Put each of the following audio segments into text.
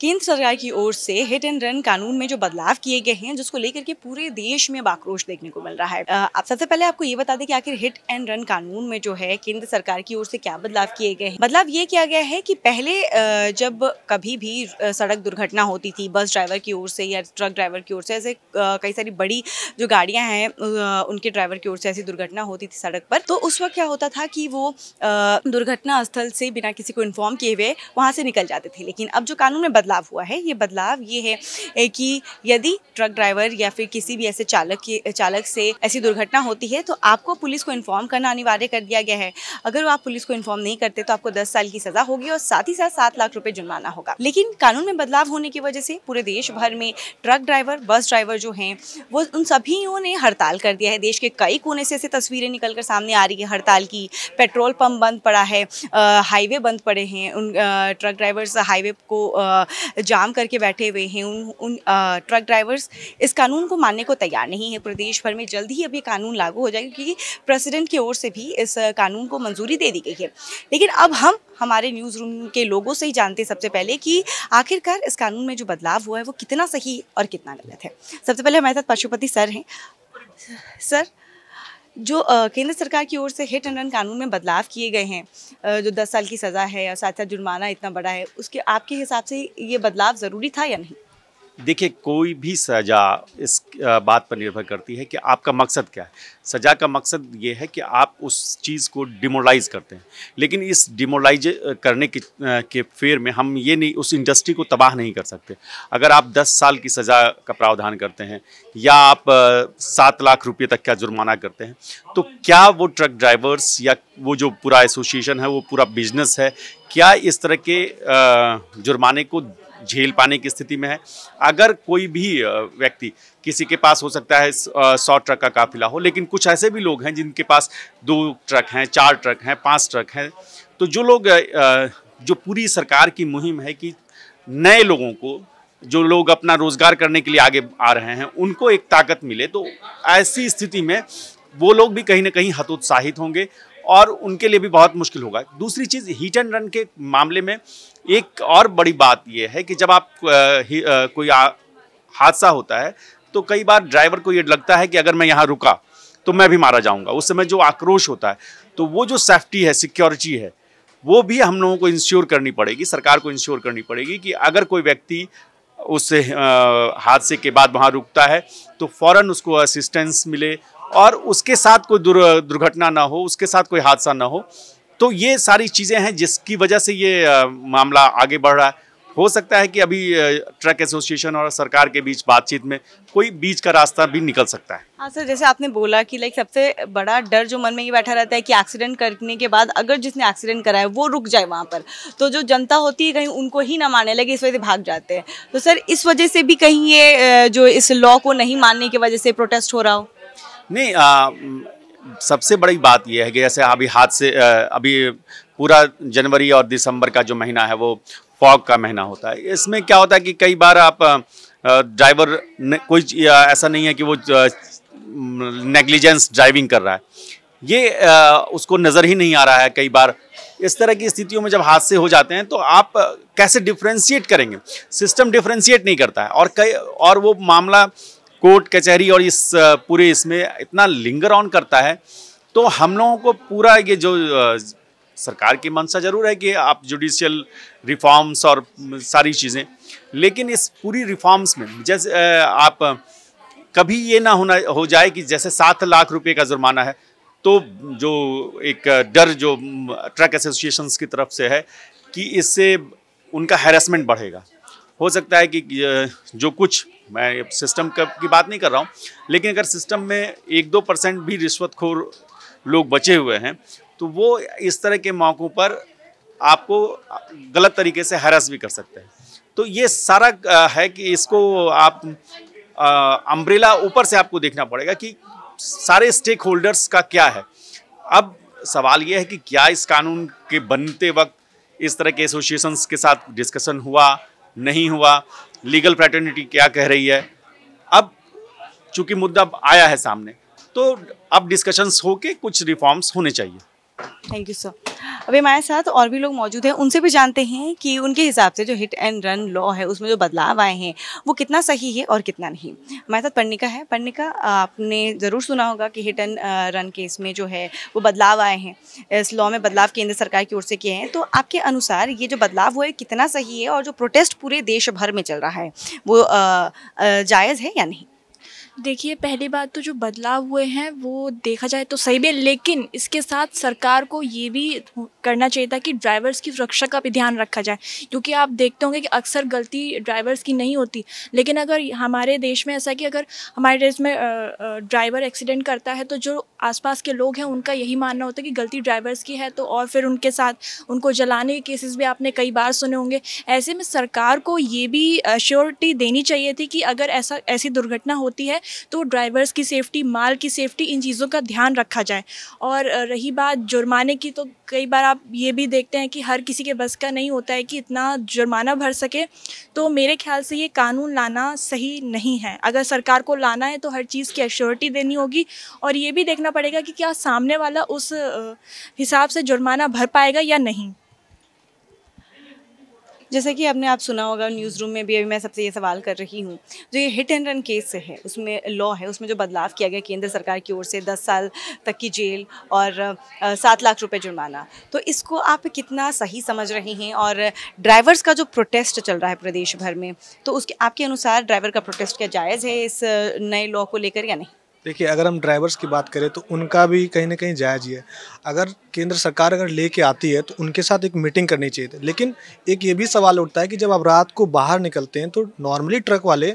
केंद्र सरकार की ओर से हिट एंड रन कानून में जो बदलाव किए गए हैं जिसको लेकर के पूरे देश में आक्रोश देखने को मिल रहा है आप सबसे पहले आपको ये बता दें कि आखिर हिट एंड रन कानून में जो है केंद्र सरकार की ओर से क्या बदलाव किए गए हैं बदलाव ये किया गया है कि पहले जब कभी भी सड़क दुर्घटना होती थी बस ड्राइवर की ओर से या ट्रक ड्राइवर की ओर से ऐसे कई सारी बड़ी जो गाड़ियाँ हैं उनके ड्राइवर की ओर से ऐसी दुर्घटना होती थी सड़क पर तो उस वक्त क्या होता था कि वो दुर्घटना स्थल से बिना किसी को इन्फॉर्म किए हुए वहाँ से निकल जाते थे लेकिन अब जो कानून में बदलाव हुआ है ये बदलाव ये है कि यदि ट्रक ड्राइवर या फिर किसी भी ऐसे चालक की चालक से ऐसी दुर्घटना होती है तो आपको पुलिस को इन्फॉर्म करना अनिवार्य कर दिया गया है अगर आप पुलिस को इन्फॉर्म नहीं करते तो आपको दस साल की सजा होगी और साथ ही साथ सात लाख रुपए जुर्माना होगा लेकिन कानून में बदलाव होने की वजह से पूरे देश भर में ट्रक ड्राइवर बस ड्राइवर जो हैं वो उन सभी ने हड़ताल कर दिया है देश के कई कोने से ऐसी तस्वीरें निकल कर सामने आ रही है हड़ताल की पेट्रोल पंप बंद पड़ा है हाईवे बंद पड़े हैं उन ट्रक ड्राइवर्स हाईवे को जाम करके बैठे हुए हैं उन, उन ट्रक ड्राइवर्स इस कानून को मानने को तैयार नहीं है प्रदेश भर में जल्द ही अब ये कानून लागू हो जाएगा क्योंकि प्रेसिडेंट की ओर से भी इस कानून को मंजूरी दे दी गई है लेकिन अब हम हमारे न्यूज़ रूम के लोगों से ही जानते सबसे पहले कि आखिरकार इस कानून में जो बदलाव हुआ है वो कितना सही और कितना गलत है सबसे पहले हमारे साथ पशुपति सर हैं सर जो केंद्र सरकार की ओर से हिट एंड रन कानून में बदलाव किए गए हैं जो दस साल की सज़ा है और साथ साथ जुर्माना इतना बड़ा है उसके आपके हिसाब से ये बदलाव ज़रूरी था या नहीं देखिए कोई भी सज़ा इस बात पर निर्भर करती है कि आपका मकसद क्या है सज़ा का मकसद ये है कि आप उस चीज़ को डिमोलाइज़ करते हैं लेकिन इस डिमोलाइज करने के, के फेर में हम ये नहीं उस इंडस्ट्री को तबाह नहीं कर सकते अगर आप 10 साल की सज़ा का प्रावधान करते हैं या आप सात लाख रुपये तक का जुर्माना करते हैं तो क्या वो ट्रक ड्राइवर्स या वो जो पूरा एसोसिएशन है वो पूरा बिजनेस है क्या इस तरह के जुर्माने को झेल पाने की स्थिति में है अगर कोई भी व्यक्ति किसी के पास हो सकता है सौ ट्रक का काफिला हो लेकिन कुछ ऐसे भी लोग हैं जिनके पास दो ट्रक हैं चार ट्रक हैं पाँच ट्रक हैं तो जो लोग जो पूरी सरकार की मुहिम है कि नए लोगों को जो लोग अपना रोजगार करने के लिए आगे आ रहे हैं उनको एक ताकत मिले तो ऐसी स्थिति में वो लोग भी कहीं ना कहीं हतोत्साहित होंगे और उनके लिए भी बहुत मुश्किल होगा दूसरी चीज़ हीट एंड रन के मामले में एक और बड़ी बात यह है कि जब आप आ, ही, आ, कोई हादसा होता है तो कई बार ड्राइवर को ये लगता है कि अगर मैं यहाँ रुका तो मैं भी मारा जाऊँगा उस समय जो आक्रोश होता है तो वो जो सेफ्टी है सिक्योरिटी है वो भी हम लोगों को इंश्योर करनी पड़ेगी सरकार को इंश्योर करनी पड़ेगी कि अगर कोई व्यक्ति उस हादसे के बाद वहाँ रुकता है तो फ़ौरन उसको असिस्टेंस मिले और उसके साथ कोई दुर्घटना ना हो उसके साथ कोई हादसा ना हो तो ये सारी चीज़ें हैं जिसकी वजह से ये मामला आगे बढ़ रहा है हो सकता है कि अभी ट्रक एसोसिएशन और सरकार के बीच बातचीत में कोई बीच का रास्ता भी निकल सकता है हाँ सर जैसे आपने बोला कि लाइक सबसे बड़ा डर जो मन में ये बैठा रहता है कि एक्सीडेंट करने के बाद अगर जिसने एक्सीडेंट कराया वो रुक जाए वहाँ पर तो जो जनता होती है कहीं उनको ही ना मानने लगे इस वजह से भाग जाते हैं तो सर इस वजह से भी कहीं ये जो इस लॉ को नहीं मानने की वजह से प्रोटेस्ट हो रहा हो नहीं आ, सबसे बड़ी बात यह है कि जैसे अभी हाथ से अभी पूरा जनवरी और दिसंबर का जो महीना है वो फॉग का महीना होता है इसमें क्या होता है कि कई बार आप ड्राइवर कोई ऐसा नहीं है कि वो नेग्लिजेंस ड्राइविंग कर रहा है ये उसको नज़र ही नहीं आ रहा है कई बार इस तरह की स्थितियों में जब हादसे हो जाते हैं तो आप कैसे डिफ्रेंशिएट करेंगे सिस्टम डिफ्रेंशिएट नहीं करता है और कई और वो मामला कोर्ट कचहरी और इस पूरे इसमें इतना लिंगर ऑन करता है तो हम लोगों को पूरा ये जो सरकार की मंशा जरूर है कि आप जुडिशियल रिफॉर्म्स और सारी चीज़ें लेकिन इस पूरी रिफॉर्म्स में जैसे आप कभी ये ना होना हो जाए कि जैसे सात लाख रुपए का जुर्माना है तो जो एक डर जो ट्रक एसोसिएशंस की तरफ से है कि इससे उनका हेरसमेंट बढ़ेगा हो सकता है कि जो कुछ मैं सिस्टम की बात नहीं कर रहा हूँ लेकिन अगर सिस्टम में एक दो परसेंट भी रिश्वतखोर लोग बचे हुए हैं तो वो इस तरह के मौक़ों पर आपको गलत तरीके से हैरस भी कर सकते हैं तो ये सारा है कि इसको आप अम्ब्रेला ऊपर से आपको देखना पड़ेगा कि सारे स्टेक होल्डर्स का क्या है अब सवाल ये है कि क्या इस कानून के बनते वक्त इस तरह के एसोसिएशंस के साथ डिस्कशन हुआ नहीं हुआ लीगल फ्रेटर्निटी क्या कह रही है अब चूंकि मुद्दा आया है सामने तो अब डिस्कशंस होके कुछ रिफॉर्म्स होने चाहिए थैंक यू सर अभी हमारे साथ और भी लोग मौजूद हैं उनसे भी जानते हैं कि उनके हिसाब से जो हिट एंड रन लॉ है उसमें जो बदलाव आए हैं वो कितना सही है और कितना नहीं हमारे साथ पर्णिका है पर्णिका आपने ज़रूर सुना होगा कि हिट एंड रन केस में जो है वो बदलाव आए हैं इस लॉ में बदलाव केंद्र सरकार की ओर से किए हैं तो आपके अनुसार ये जो बदलाव हुआ है कितना सही है और जो प्रोटेस्ट पूरे देश भर में चल रहा है वो जायज़ है या नहीं देखिए पहली बात तो जो बदलाव हुए हैं वो देखा जाए तो सही भी लेकिन इसके साथ सरकार को ये भी करना चाहिए था कि ड्राइवर्स की सुरक्षा का भी ध्यान रखा जाए क्योंकि आप देखते होंगे कि अक्सर गलती ड्राइवर्स की नहीं होती लेकिन अगर हमारे देश में ऐसा कि अगर हमारे देश में ड्राइवर एक्सीडेंट करता है तो जो आसपास के लोग हैं उनका यही मानना होता है कि गलती ड्राइवर्स की है तो और फिर उनके साथ उनको जलाने के केसेस भी आपने कई बार सुने होंगे ऐसे में सरकार को ये भी श्योरिटी देनी चाहिए थी कि अगर ऐसा ऐसी दुर्घटना होती है तो ड्राइवर्स की सेफ्टी माल की सेफ्टी इन चीज़ों का ध्यान रखा जाए और रही बात जुर्माने की तो कई बार आप ये भी देखते हैं कि हर किसी के बस का नहीं होता है कि इतना जुर्माना भर सके तो मेरे ख्याल से ये कानून लाना सही नहीं है अगर सरकार को लाना है तो हर चीज़ की एश्योरिटी देनी होगी और ये भी देखना पड़ेगा कि क्या सामने वाला उस हिसाब से जुर्माना भर पाएगा या नहीं जैसे कि आपने आप सुना होगा न्यूज़ रूम में भी अभी मैं सबसे ये सवाल कर रही हूँ जो ये हिट एंड रन केस है उसमें लॉ है उसमें जो बदलाव किया गया केंद्र सरकार की ओर से दस साल तक की जेल और सात लाख रुपये जुर्माना तो इसको आप कितना सही समझ रहे हैं और ड्राइवर्स का जो प्रोटेस्ट चल रहा है प्रदेश भर में तो उसके आपके अनुसार ड्राइवर का प्रोटेस्ट क्या जायज़ है इस नए लॉ को लेकर या नहीं देखिए अगर हम ड्राइवर्स की बात करें तो उनका भी कहीं ना कहीं जायज़ ही है अगर केंद्र सरकार अगर लेके आती है तो उनके साथ एक मीटिंग करनी चाहिए थी लेकिन एक ये भी सवाल उठता है कि जब आप रात को बाहर निकलते हैं तो नॉर्मली ट्रक वाले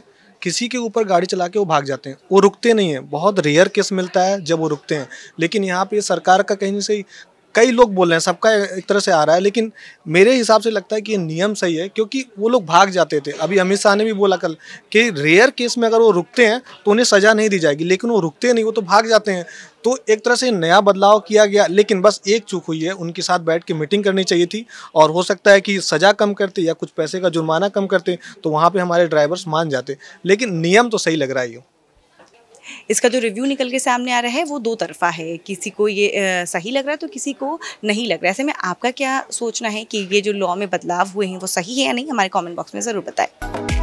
किसी के ऊपर गाड़ी चला के वो भाग जाते हैं वो रुकते नहीं हैं बहुत रेयर केस मिलता है जब वो रुकते हैं लेकिन यहाँ पे सरकार का कहीं से कई लोग बोल रहे हैं सबका एक तरह से आ रहा है लेकिन मेरे हिसाब से लगता है कि ये नियम सही है क्योंकि वो लोग भाग जाते थे अभी अमित शाह ने भी बोला कल कि रेयर केस में अगर वो रुकते हैं तो उन्हें सज़ा नहीं दी जाएगी लेकिन वो रुकते नहीं वो तो भाग जाते हैं तो एक तरह से नया बदलाव किया गया लेकिन बस एक चूक हुई है उनके साथ बैठ के मीटिंग करनी चाहिए थी और हो सकता है कि सज़ा कम करते या कुछ पैसे का जुर्माना कम करते तो वहाँ पर हमारे ड्राइवर्स मान जाते लेकिन नियम तो सही लग रहा है ये इसका जो रिव्यू निकल के सामने आ रहा है वो दो तरफा है किसी को ये सही लग रहा है तो किसी को नहीं लग रहा है ऐसे में आपका क्या सोचना है कि ये जो लॉ में बदलाव हुए हैं वो सही है या नहीं हमारे कॉमेंट बॉक्स में ज़रूर बताएं